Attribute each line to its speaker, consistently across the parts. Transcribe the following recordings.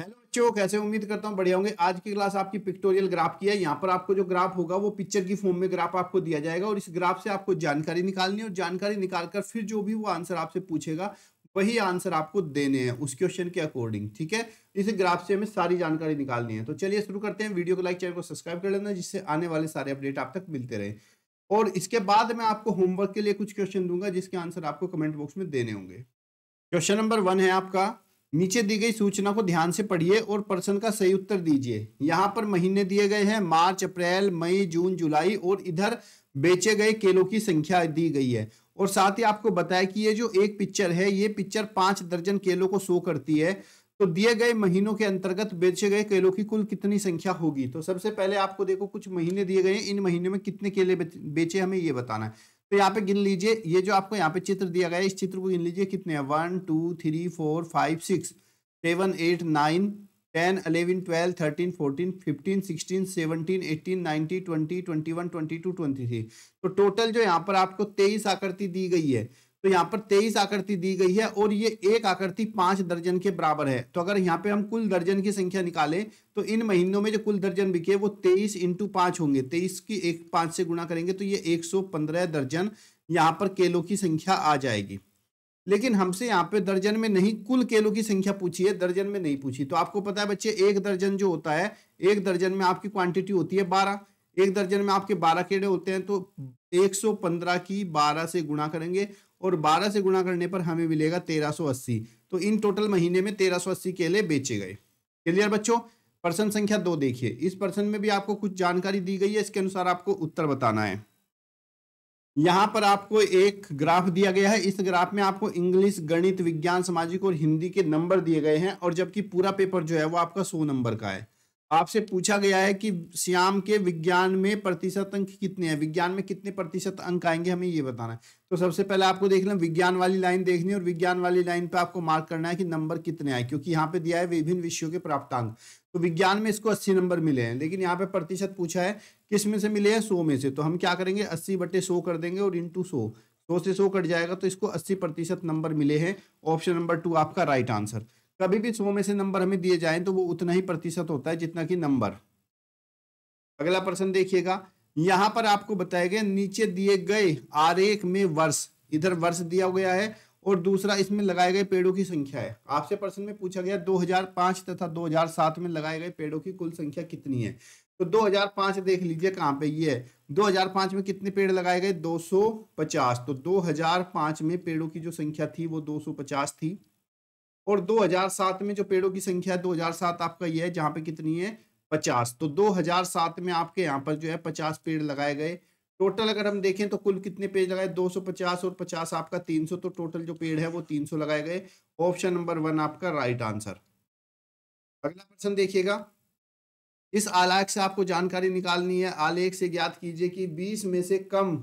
Speaker 1: hello बच्चों कैसे उम्मीद करता हूँ बढ़िया होंगे आज की क्लास आपकी पिक्टोरियल ग्राफ की है यहाँ पर आपको जो ग्राफ होगा वो पिक्चर की फॉर्म में ग्राफ आपको दिया जाएगा और इस ग्राफ से आपको जानकारी निकालनी है और जानकारी निकालकर फिर जो भी वो आंसर आपसे पूछेगा वही आंसर आपको देने हैं उस क्वेश्चन के अकॉर्डिंग ठीक है इस ग्राफ से हमें सारी जानकारी निकालनी है तो चलिए शुरू करते हैं वीडियो को लाइक चैनल को सब्सक्राइब कर लेना जिससे आने वाले सारे अपडेट आप तक मिलते रहे और इसके बाद मैं आपको होमवर्क के लिए कुछ क्वेश्चन दूंगा जिसके आंसर आपको कमेंट बॉक्स में देने होंगे क्वेश्चन नंबर वन है आपका नीचे दी गई सूचना को ध्यान से पढ़िए और प्रश्न का सही उत्तर दीजिए यहाँ पर महीने दिए गए हैं मार्च अप्रैल मई जून जुलाई और इधर बेचे गए केलों की संख्या दी गई है और साथ ही आपको बताया कि ये जो एक पिक्चर है ये पिक्चर पांच दर्जन केलों को शो करती है तो दिए गए महीनों के अंतर्गत बेचे गए केलों की कुल कितनी संख्या होगी तो सबसे पहले आपको देखो कुछ महीने दिए गए इन महीनों में कितने केले बेचे हमें ये बताना है तो यहाँ पे गिन लीजिए ये जो आपको यहाँ पे चित्र दिया गया है इस चित्र को गिन लीजिए कितने हैं one two three four five six seven eight nine ten eleven twelve thirteen fourteen fifteen sixteen seventeen eighteen nineteen twenty twenty one twenty two twenty three तो टोटल जो यहाँ पर आपको तेईस आकृति दी गई है तो यहाँ पर तेईस आकृति दी गई है और ये एक आकृति पांच दर्जन के बराबर है तो अगर यहाँ पे हम कुल दर्जन की संख्या निकालें तो इन महीनों में जो कुल दर्जन बिके वो तेईस इंटू पांच होंगे तेईस की एक पांच से गुणा करेंगे तो ये एक सौ पंद्रह दर्जन यहाँ पर केलों की संख्या आ जाएगी लेकिन हमसे यहाँ पे दर्जन में नहीं कुल केलों की संख्या पूछी है दर्जन में नहीं पूछी तो आपको पता है बच्चे एक दर्जन जो होता है एक दर्जन में आपकी क्वांटिटी होती है बारह एक दर्जन में आपके बारह केले होते हैं तो 115 की 12 से गुणा करेंगे और 12 से गुणा करने पर हमें मिलेगा 1380 तो इन टोटल महीने में 1380 केले बेचे गए क्लियर बच्चों प्रश्न संख्या दो देखिए इस प्रश्न में भी आपको कुछ जानकारी दी गई है इसके अनुसार आपको उत्तर बताना है यहाँ पर आपको एक ग्राफ दिया गया है इस ग्राफ में आपको इंग्लिश गणित विज्ञान सामाजिक और हिंदी के नंबर दिए गए हैं और जबकि पूरा पेपर जो है वो आपका सौ नंबर का है आपसे पूछा गया है कि श्याम के विज्ञान में प्रतिशत अंक कितने हैं विज्ञान में कितने प्रतिशत अंक आएंगे हमें ये बताना है तो सबसे पहले आपको देख लें विज्ञान वाली लाइन देखनी है और विज्ञान वाली लाइन पे आपको मार्क करना है कि नंबर कितने आए क्योंकि यहाँ पे दिया है विभिन्न विषयों के प्राप्तांक तो विज्ञान में इसको अस्सी नंबर मिले हैं लेकिन यहाँ पे प्रतिशत पूछा है किस में से मिले हैं सौ में से तो हम क्या करेंगे अस्सी बटे सौ कर देंगे और इंटू सौ सौ से सौ कट जाएगा तो इसको अस्सी प्रतिशत नंबर मिले हैं ऑप्शन नंबर टू आपका राइट आंसर कभी भी सौ में से नंबर हमें दिए जाए तो वो उतना ही प्रतिशत होता है जितना कि नंबर अगला प्रश्न देखिएगा यहां पर आपको बताया गया नीचे दिए गए आरेख में वर्ष इधर वर्ष दिया गया है और दूसरा इसमें लगाए गए पेड़ों की संख्या है आपसे प्रश्न में पूछा गया 2005 तथा 2007 में लगाए गए पेड़ों की कुल संख्या कितनी है तो 2005 देख लीजिए कहाँ पे ये है 2005 में कितने पेड़ लगाए गए 250 तो 2005 में पेड़ों की जो संख्या थी वो 250 थी और 2007 में जो पेड़ों की संख्या है 2007 आपका यह है जहाँ पे कितनी है 50 तो 2007 में आपके यहाँ पर जो है 50 पेड़ लगाए गए टोटल अगर हम देखें तो कुल कितने पेड़ लगाए 250 और 50 आपका 300 तो टोटल जो पेड़ है वो 300 लगाए गए ऑप्शन नंबर वन आपका राइट आंसर अगला प्रश्न देखिएगा इस आलेख से आपको जानकारी निकालनी है आलेख से ज्ञात कीजिए कि बीस में से कम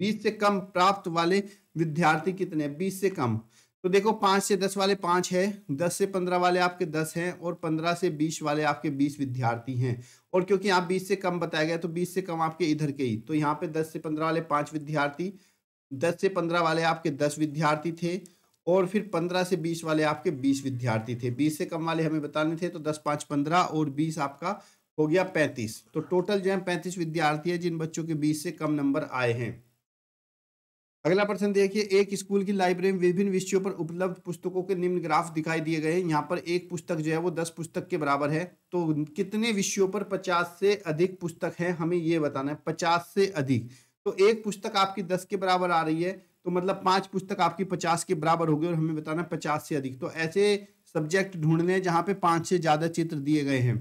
Speaker 1: बीस से कम प्राप्त वाले विद्यार्थी कितने बीस से कम तो देखो पांच से दस वाले पाँच है दस से पंद्रह वाले आपके दस हैं और पंद्रह से बीस वाले आपके बीस विद्यार्थी हैं और क्योंकि आप बीस से कम बताया गया तो बीस से कम आपके इधर के ही तो यहाँ पे दस से पंद्रह वाले पाँच विद्यार्थी दस से पंद्रह वाले आपके दस विद्यार्थी थे और फिर पंद्रह से बीस वाले आपके बीस विद्यार्थी थे बीस से कम वाले हमें बताने थे तो दस पाँच पंद्रह और बीस आपका हो गया पैंतीस तो टोटल जो है पैंतीस विद्यार्थी है जिन बच्चों के बीस से कम नंबर आए हैं अगला प्रश्न देखिए एक स्कूल की लाइब्रेरी में विभिन्न विषयों पर उपलब्ध पुस्तकों के निम्न ग्राफ दिखाई दिए गए हैं यहाँ पर एक पुस्तक जो है वो दस पुस्तक के बराबर है तो कितने विषयों पर पचास से अधिक पुस्तक है हमें ये बताना है पचास से अधिक तो एक पुस्तक आपकी दस के बराबर आ रही है तो मतलब पांच पुस्तक आपकी पचास के बराबर होगी और हमें बताना है पचास से अधिक तो ऐसे सब्जेक्ट ढूंढने हैं जहाँ पे पांच से ज्यादा चित्र दिए गए हैं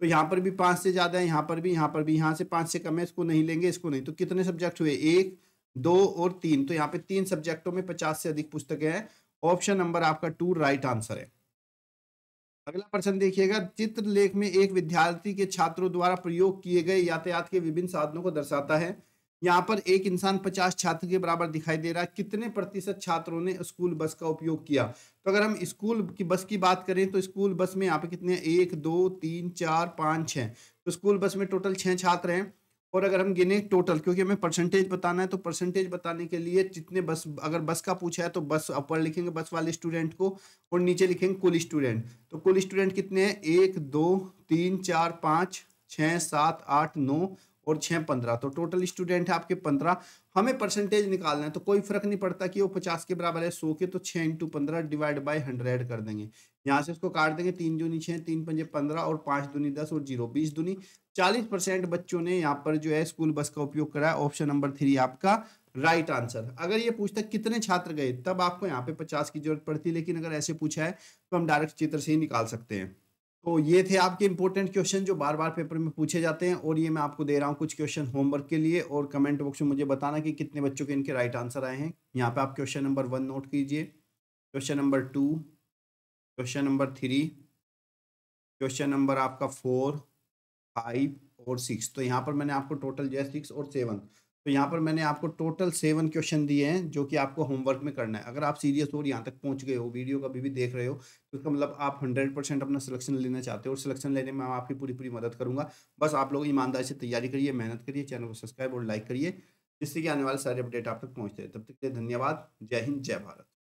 Speaker 1: तो यहाँ पर भी पांच से ज्यादा है यहाँ पर भी यहाँ पर भी यहाँ से पांच से कम है इसको नहीं लेंगे इसको नहीं तो कितने सब्जेक्ट हुए एक दो और तीन तो यहाँ पे तीन सब्जेक्टों में पचास से अधिक पुस्तकें हैं ऑप्शन नंबर आपका टू राइट आंसर है अगला प्रश्न देखिएगा चित्र लेख में एक विद्यार्थी के छात्रों द्वारा प्रयोग किए गए यातायात के विभिन्न साधनों को दर्शाता है यहाँ पर एक इंसान पचास छात्र के बराबर दिखाई दे रहा है कितने प्रतिशत छात्रों ने स्कूल बस का उपयोग किया तो अगर हम स्कूल की बस की बात करें तो स्कूल बस में यहाँ पे कितने एक दो तीन चार पाँच छः तो स्कूल बस में टोटल छः छात्र हैं और अगर हम गिने टोटल क्योंकि हमें परसेंटेज बताना है तो परसेंटेज बताने के लिए जितने बस अगर बस का पूछा है तो बस ऊपर लिखेंगे बस वाले स्टूडेंट को और नीचे लिखेंगे कुल स्टूडेंट तो कुल स्टूडेंट कितने हैं एक दो तीन चार पाँच छः सात आठ नौ और छः पंद्रह तो टोटल स्टूडेंट है आपके पंद्रह हमें परसेंटेज निकालना है तो कोई फर्क नहीं पड़ता कि वो पचास के बराबर है सौ के तो छः इंटू पंद्रह डिवाइड बाई हंड्रेड कर देंगे यहाँ से उसको काट देंगे तीन दूनी छः तीन पंजे पंद्रह और पाँच दूनी दस और जीरो बीस दूनी चालीस परसेंट बच्चों ने यहाँ पर जो है स्कूल बस का उपयोग करा है ऑप्शन नंबर थ्री आपका राइट आंसर अगर ये पूछता कितने छात्र गए तब आपको यहाँ पे पचास की जरूरत पड़ती लेकिन अगर ऐसे पूछा है तो हम डायरेक्ट चित्र से ही निकाल सकते हैं तो ये थे आपके इंपॉर्टेंट क्वेश्चन जो बार बार पेपर में पूछे जाते हैं और ये मैं आपको दे रहा हूँ कुछ क्वेश्चन होमवर्क के लिए और कमेंट बॉक्स में मुझे बताना कि कितने बच्चों के इनके राइट आंसर आए हैं यहाँ पे आप क्वेश्चन नंबर वन नोट कीजिए question number two question number three question number आपका फोर फाइव और सिक्स तो यहाँ पर मैंने आपको टोटल जो है सिक्स और सेवन तो यहाँ पर मैंने आपको टोटल सेवन क्वेश्चन दिए हैं जो कि आपको होमवर्क में करना है अगर आप सीरियस हो और यहाँ तक पहुँच गए हो वीडियो अभी भी देख रहे हो तो इसका मतलब आप हंड्रेड परसेंट अपना सिलेक्शन लेना चाहते हो और सिलेक्शन लेने में मैं आपकी पूरी पूरी मदद करूँगा बस आप लोग ईमानदारी से तैयारी करिए मेहनत करिए चैनल को सब्सक्राइब और लाइक करिए जिससे कि आने वाले सारे अपडेट आप तक पहुँचते हैं तब तक के लिए धन्यवाद जय हिंद जय भारत